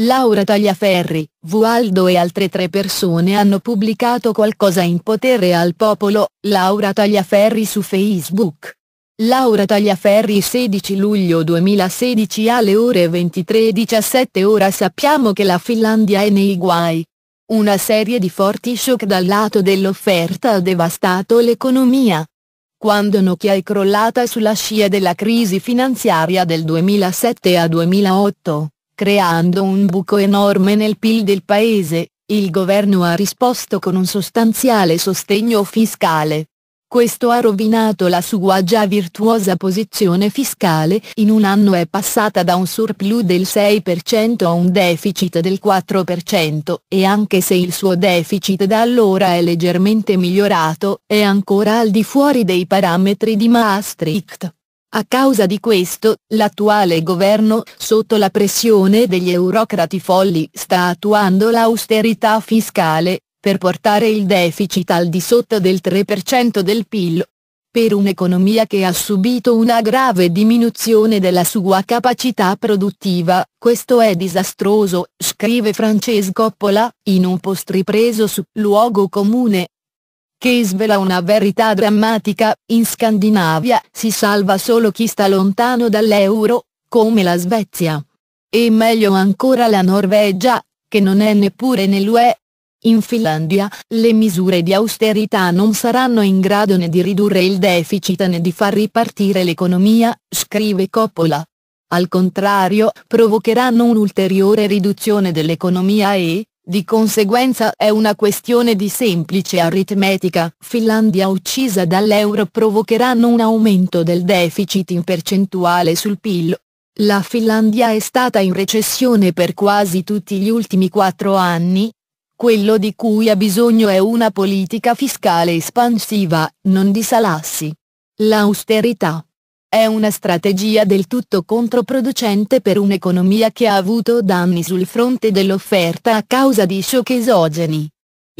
Laura Tagliaferri, Vualdo e altre tre persone hanno pubblicato qualcosa in potere al popolo, Laura Tagliaferri su Facebook. Laura Tagliaferri 16 luglio 2016 alle ore 23.17 Ora sappiamo che la Finlandia è nei guai. Una serie di forti shock dal lato dell'offerta ha devastato l'economia. Quando Nokia è crollata sulla scia della crisi finanziaria del 2007 a 2008 creando un buco enorme nel PIL del paese, il governo ha risposto con un sostanziale sostegno fiscale. Questo ha rovinato la sua già virtuosa posizione fiscale, in un anno è passata da un surplus del 6% a un deficit del 4% e anche se il suo deficit da allora è leggermente migliorato, è ancora al di fuori dei parametri di Maastricht. A causa di questo, l'attuale governo, sotto la pressione degli eurocrati folli, sta attuando l'austerità fiscale, per portare il deficit al di sotto del 3% del PIL. Per un'economia che ha subito una grave diminuzione della sua capacità produttiva, questo è disastroso, scrive Francesco Coppola, in un post ripreso su Luogo Comune, che svela una verità drammatica, in Scandinavia si salva solo chi sta lontano dall'euro, come la Svezia. E meglio ancora la Norvegia, che non è neppure nell'UE. In Finlandia, le misure di austerità non saranno in grado né di ridurre il deficit né di far ripartire l'economia, scrive Coppola. Al contrario, provocheranno un'ulteriore riduzione dell'economia e, di conseguenza è una questione di semplice aritmetica. Finlandia uccisa dall'euro provocheranno un aumento del deficit in percentuale sul PIL. La Finlandia è stata in recessione per quasi tutti gli ultimi quattro anni, quello di cui ha bisogno è una politica fiscale espansiva, non di salassi. L'austerità, è una strategia del tutto controproducente per un'economia che ha avuto danni sul fronte dell'offerta a causa di shock esogeni.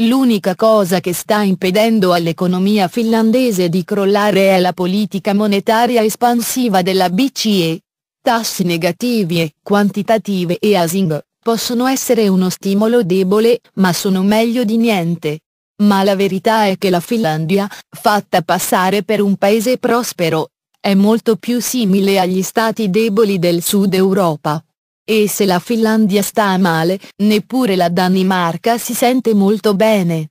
L'unica cosa che sta impedendo all'economia finlandese di crollare è la politica monetaria espansiva della BCE. Tassi negativi e quantitative e asing possono essere uno stimolo debole, ma sono meglio di niente. Ma la verità è che la Finlandia, fatta passare per un paese prospero, è molto più simile agli stati deboli del sud Europa. E se la Finlandia sta male, neppure la Danimarca si sente molto bene.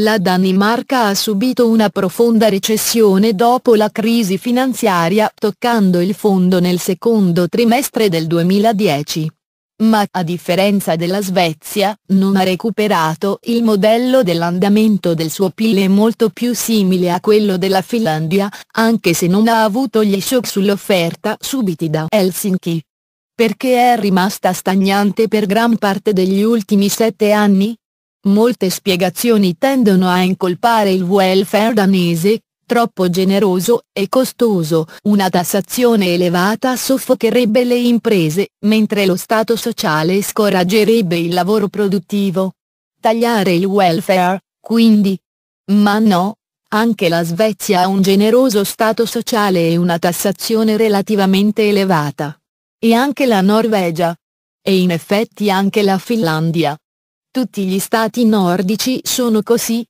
La Danimarca ha subito una profonda recessione dopo la crisi finanziaria toccando il fondo nel secondo trimestre del 2010 ma a differenza della Svezia, non ha recuperato il modello dell'andamento del suo PIL molto più simile a quello della Finlandia, anche se non ha avuto gli shock sull'offerta subiti da Helsinki. Perché è rimasta stagnante per gran parte degli ultimi sette anni? Molte spiegazioni tendono a incolpare il welfare danese troppo generoso e costoso, una tassazione elevata soffocherebbe le imprese, mentre lo Stato sociale scoraggerebbe il lavoro produttivo. Tagliare il welfare, quindi. Ma no, anche la Svezia ha un generoso Stato sociale e una tassazione relativamente elevata. E anche la Norvegia. E in effetti anche la Finlandia. Tutti gli Stati nordici sono così,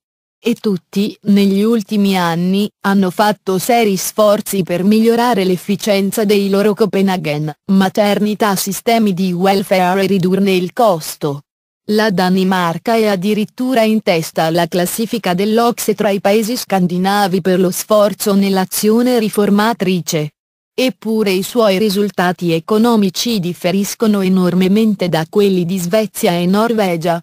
e tutti negli ultimi anni hanno fatto seri sforzi per migliorare l'efficienza dei loro Copenaghen, maternità sistemi di welfare e ridurne il costo. La Danimarca è addirittura in testa alla classifica dell'Ocse tra i paesi scandinavi per lo sforzo nell'azione riformatrice. Eppure i suoi risultati economici differiscono enormemente da quelli di Svezia e Norvegia,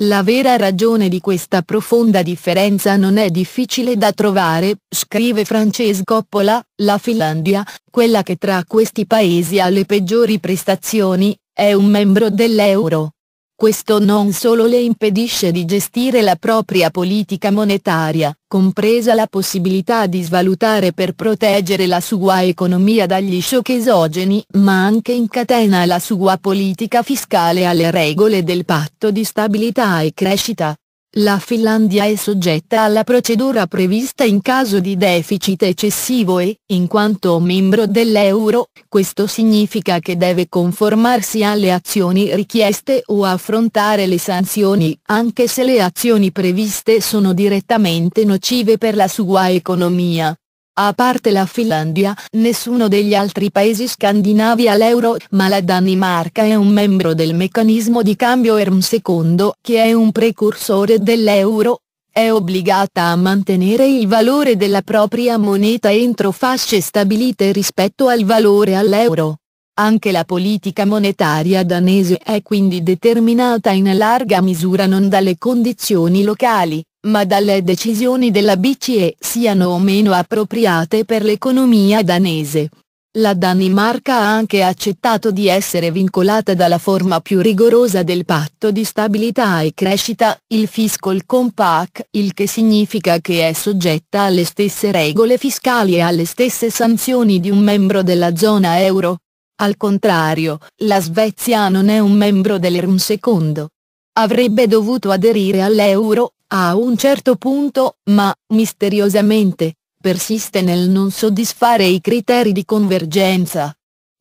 la vera ragione di questa profonda differenza non è difficile da trovare, scrive Francesco Pola, la Finlandia, quella che tra questi paesi ha le peggiori prestazioni, è un membro dell'euro. Questo non solo le impedisce di gestire la propria politica monetaria, compresa la possibilità di svalutare per proteggere la sua economia dagli shock esogeni, ma anche incatena la sua politica fiscale alle regole del patto di stabilità e crescita, la Finlandia è soggetta alla procedura prevista in caso di deficit eccessivo e, in quanto membro dell'euro, questo significa che deve conformarsi alle azioni richieste o affrontare le sanzioni anche se le azioni previste sono direttamente nocive per la sua economia. A parte la Finlandia, nessuno degli altri paesi scandinavi ha l'euro, ma la Danimarca è un membro del meccanismo di cambio ERM II, che è un precursore dell'euro. È obbligata a mantenere il valore della propria moneta entro fasce stabilite rispetto al valore all'euro. Anche la politica monetaria danese è quindi determinata in larga misura non dalle condizioni locali, ma dalle decisioni della BCE siano o meno appropriate per l'economia danese. La Danimarca ha anche accettato di essere vincolata dalla forma più rigorosa del patto di stabilità e crescita, il Fiscal Compact, il che significa che è soggetta alle stesse regole fiscali e alle stesse sanzioni di un membro della zona euro, al contrario, la Svezia non è un membro dell'ERM secondo. Avrebbe dovuto aderire all'euro, a un certo punto, ma, misteriosamente, persiste nel non soddisfare i criteri di convergenza.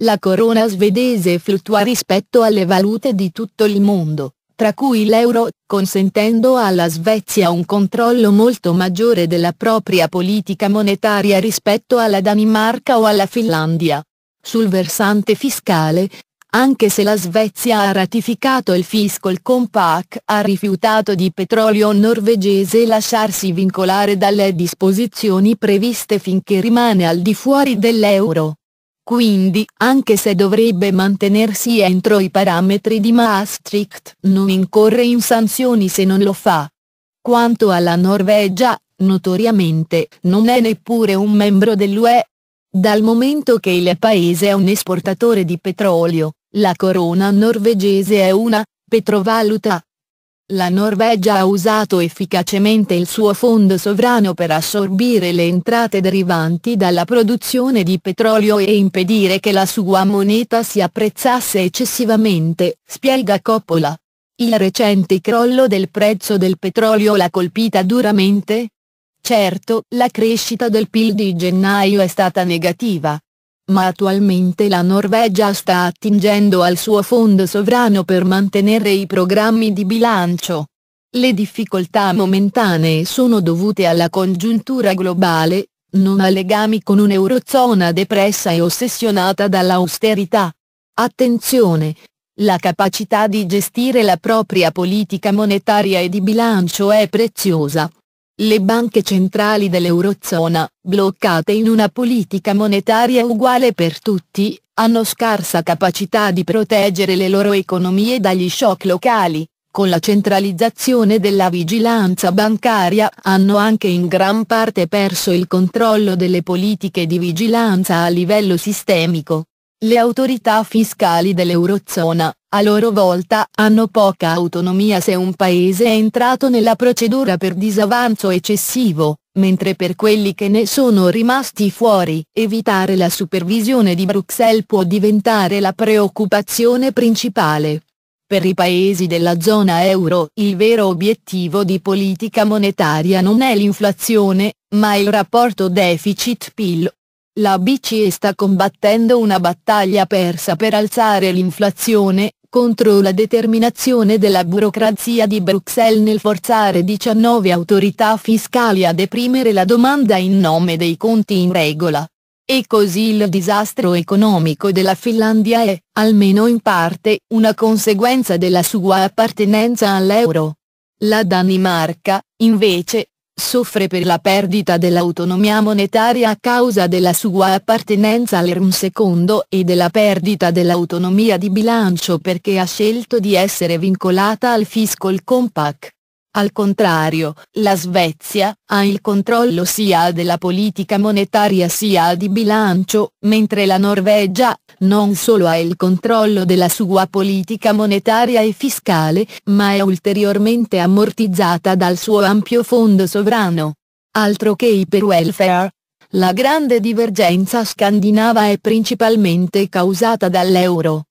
La corona svedese fluttua rispetto alle valute di tutto il mondo, tra cui l'euro, consentendo alla Svezia un controllo molto maggiore della propria politica monetaria rispetto alla Danimarca o alla Finlandia, sul versante fiscale, anche se la Svezia ha ratificato il fiscal compact ha rifiutato di petrolio norvegese lasciarsi vincolare dalle disposizioni previste finché rimane al di fuori dell'euro. Quindi, anche se dovrebbe mantenersi entro i parametri di Maastricht, non incorre in sanzioni se non lo fa. Quanto alla Norvegia, notoriamente, non è neppure un membro dell'UE, dal momento che il paese è un esportatore di petrolio, la corona norvegese è una petrovaluta. La Norvegia ha usato efficacemente il suo fondo sovrano per assorbire le entrate derivanti dalla produzione di petrolio e impedire che la sua moneta si apprezzasse eccessivamente, spiega Coppola. Il recente crollo del prezzo del petrolio l'ha colpita duramente, Certo, la crescita del PIL di gennaio è stata negativa. Ma attualmente la Norvegia sta attingendo al suo fondo sovrano per mantenere i programmi di bilancio. Le difficoltà momentanee sono dovute alla congiuntura globale, non ha legami con un'eurozona depressa e ossessionata dall'austerità. Attenzione! La capacità di gestire la propria politica monetaria e di bilancio è preziosa, le banche centrali dell'Eurozona, bloccate in una politica monetaria uguale per tutti, hanno scarsa capacità di proteggere le loro economie dagli shock locali, con la centralizzazione della vigilanza bancaria hanno anche in gran parte perso il controllo delle politiche di vigilanza a livello sistemico. Le autorità fiscali dell'Eurozona, a loro volta hanno poca autonomia se un paese è entrato nella procedura per disavanzo eccessivo, mentre per quelli che ne sono rimasti fuori, evitare la supervisione di Bruxelles può diventare la preoccupazione principale. Per i paesi della zona euro il vero obiettivo di politica monetaria non è l'inflazione, ma il rapporto deficit-PIL. La BCE sta combattendo una battaglia persa per alzare l'inflazione, contro la determinazione della burocrazia di Bruxelles nel forzare 19 autorità fiscali a deprimere la domanda in nome dei conti in regola. E così il disastro economico della Finlandia è, almeno in parte, una conseguenza della sua appartenenza all'euro. La Danimarca, invece, soffre per la perdita dell'autonomia monetaria a causa della sua appartenenza all'ERM II e della perdita dell'autonomia di bilancio perché ha scelto di essere vincolata al Fiscal Compact. Al contrario, la Svezia ha il controllo sia della politica monetaria sia di bilancio, mentre la Norvegia, non solo ha il controllo della sua politica monetaria e fiscale, ma è ulteriormente ammortizzata dal suo ampio fondo sovrano. Altro che iperwelfare. La grande divergenza scandinava è principalmente causata dall'euro